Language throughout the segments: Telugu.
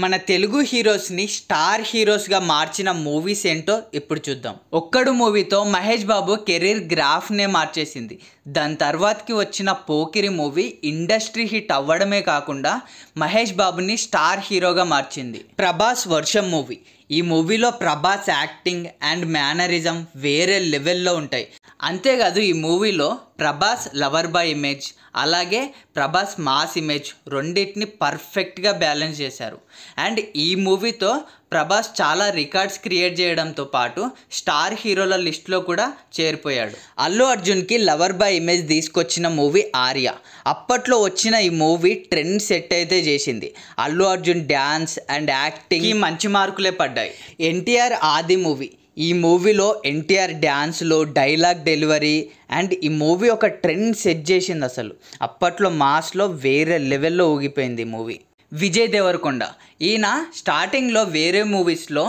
మన తెలుగు హీరోస్ని స్టార్ హీరోస్గా మార్చిన మూవీస్ ఏంటో ఇప్పుడు చూద్దాం ఒక్కడు మూవీతో మహేష్ బాబు కెరీర్ గ్రాఫ్నే మార్చేసింది దాని తర్వాతకి వచ్చిన పోకిరి మూవీ ఇండస్ట్రీ హిట్ అవ్వడమే కాకుండా మహేష్ బాబుని స్టార్ హీరోగా మార్చింది ప్రభాస్ వర్షం మూవీ ఈ మూవీలో ప్రభాస్ యాక్టింగ్ అండ్ మేనరిజం వేరే లెవెల్లో ఉంటాయి అంతేకాదు ఈ మూవీలో ప్రభాస్ లవర్ బాయ్ ఇమేజ్ అలాగే ప్రభాస్ మాస్ ఇమేజ్ రెండింటిని పర్ఫెక్ట్గా బ్యాలెన్స్ చేశారు అండ్ ఈ మూవీతో ప్రభాస్ చాలా రికార్డ్స్ క్రియేట్ చేయడంతో పాటు స్టార్ హీరోల లిస్ట్లో కూడా చేరిపోయాడు అల్లు అర్జున్కి లవర్ బాయ్ ఇమేజ్ తీసుకొచ్చిన మూవీ ఆర్య అప్పట్లో వచ్చిన ఈ మూవీ ట్రెండ్ సెట్ అయితే చేసింది Allu Arjun dance and acting మంచి మార్కులే పడ్డాయి ఎన్టీఆర్ ఆది మూవీ ఈ మూవీలో ఎన్టీఆర్ డ్యాన్స్లు డైలాగ్ డెలివరీ అండ్ ఈ మూవీ ఒక ట్రెండ్ సెట్ చేసింది అసలు అప్పట్లో మాస్లో వేరే లెవెల్లో ఊగిపోయింది మూవీ విజయ్ దేవరకొండ ఈయన స్టార్టింగ్లో వేరే మూవీస్లో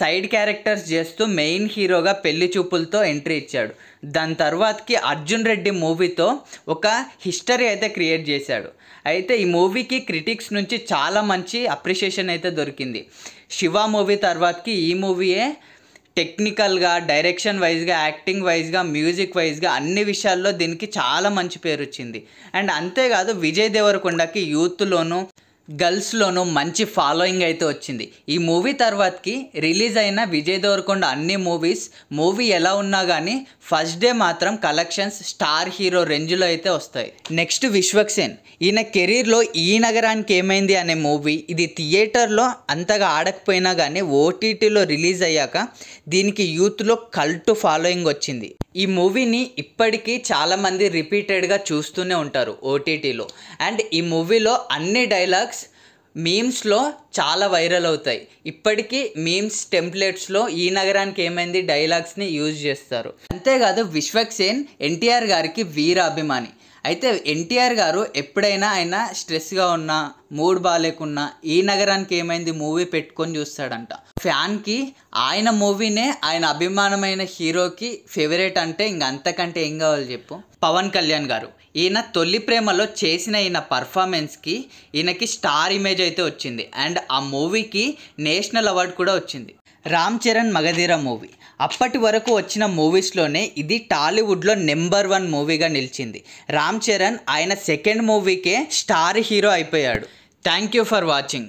సైడ్ క్యారెక్టర్స్ చేస్తూ మెయిన్ హీరోగా పెళ్లి చూపులతో ఎంట్రీ ఇచ్చాడు దాని తర్వాతకి అర్జున్ రెడ్డి మూవీతో ఒక హిస్టరీ అయితే క్రియేట్ చేశాడు అయితే ఈ మూవీకి క్రిటిక్స్ నుంచి చాలా మంచి అప్రిషియేషన్ అయితే దొరికింది శివ మూవీ తర్వాతకి ఈ మూవీయే టెక్నికల్గా డైరెక్షన్ వైజ్గా యాక్టింగ్ వైజ్గా మ్యూజిక్ వైజ్గా అన్ని విషయాల్లో దీనికి చాలా మంచి పేరు వచ్చింది అండ్ అంతేకాదు విజయ్ దేవరకొండకి యూత్లోనూ గర్ల్స్లోనూ మంచి ఫాలోయింగ్ అయితే వచ్చింది ఈ మూవీ తర్వాతకి రిలీజ్ అయిన విజయ్ దేవరకొండ అన్ని మూవీస్ మూవీ ఎలా ఉన్నా కానీ ఫస్ట్ డే మాత్రం కలెక్షన్స్ స్టార్ హీరో రేంజ్లో అయితే వస్తాయి నెక్స్ట్ విశ్వక్సేన్ ఈయన కెరీర్లో ఈ నగరానికి ఏమైంది అనే మూవీ ఇది థియేటర్లో అంతగా ఆడకపోయినా కానీ ఓటీటీలో రిలీజ్ అయ్యాక దీనికి యూత్లో కల్ట్ ఫాలోయింగ్ వచ్చింది ఈ మూవీని ఇప్పటికీ చాలామంది రిపీటెడ్గా చూస్తూనే ఉంటారు ఓటీటీలో అండ్ ఈ మూవీలో అన్ని డైలాగ్స్ మీమ్స్లో చాలా వైరల్ అవుతాయి ఇప్పటికీ మీమ్స్ టెంప్లెట్స్లో ఈ నగరానికి ఏమైంది డైలాగ్స్ని యూజ్ చేస్తారు అంతేకాదు విశ్వక్సేన్ ఎన్టీఆర్ గారికి వీర అభిమాని అయితే ఎన్టీఆర్ గారు ఎప్పుడైనా ఆయన స్ట్రెస్గా ఉన్నా మూడ్ బాగాలేకున్నా ఈ నగరానికి ఏమైంది మూవీ పెట్టుకొని చూస్తాడంట ఫ్యాన్కి ఆయన మూవీనే ఆయన అభిమానమైన హీరోకి ఫేవరెట్ అంటే ఇంక అంతకంటే ఏం కావాలి చెప్పు పవన్ కళ్యాణ్ గారు ఈయన తొలి ప్రేమలో చేసిన ఈయన పర్ఫార్మెన్స్కి ఈయనకి స్టార్ ఇమేజ్ అయితే వచ్చింది అండ్ ఆ మూవీకి నేషనల్ అవార్డు కూడా వచ్చింది రామ్ చరణ్ మగధీర మూవీ అప్పటి వరకు వచ్చిన మూవీస్లోనే ఇది టాలీవుడ్లో నెంబర్ వన్ మూవీగా నిలిచింది రామ్ చరణ్ ఆయన సెకండ్ మూవీకే స్టార్ హీరో అయిపోయాడు థ్యాంక్ యూ ఫర్ వాచింగ్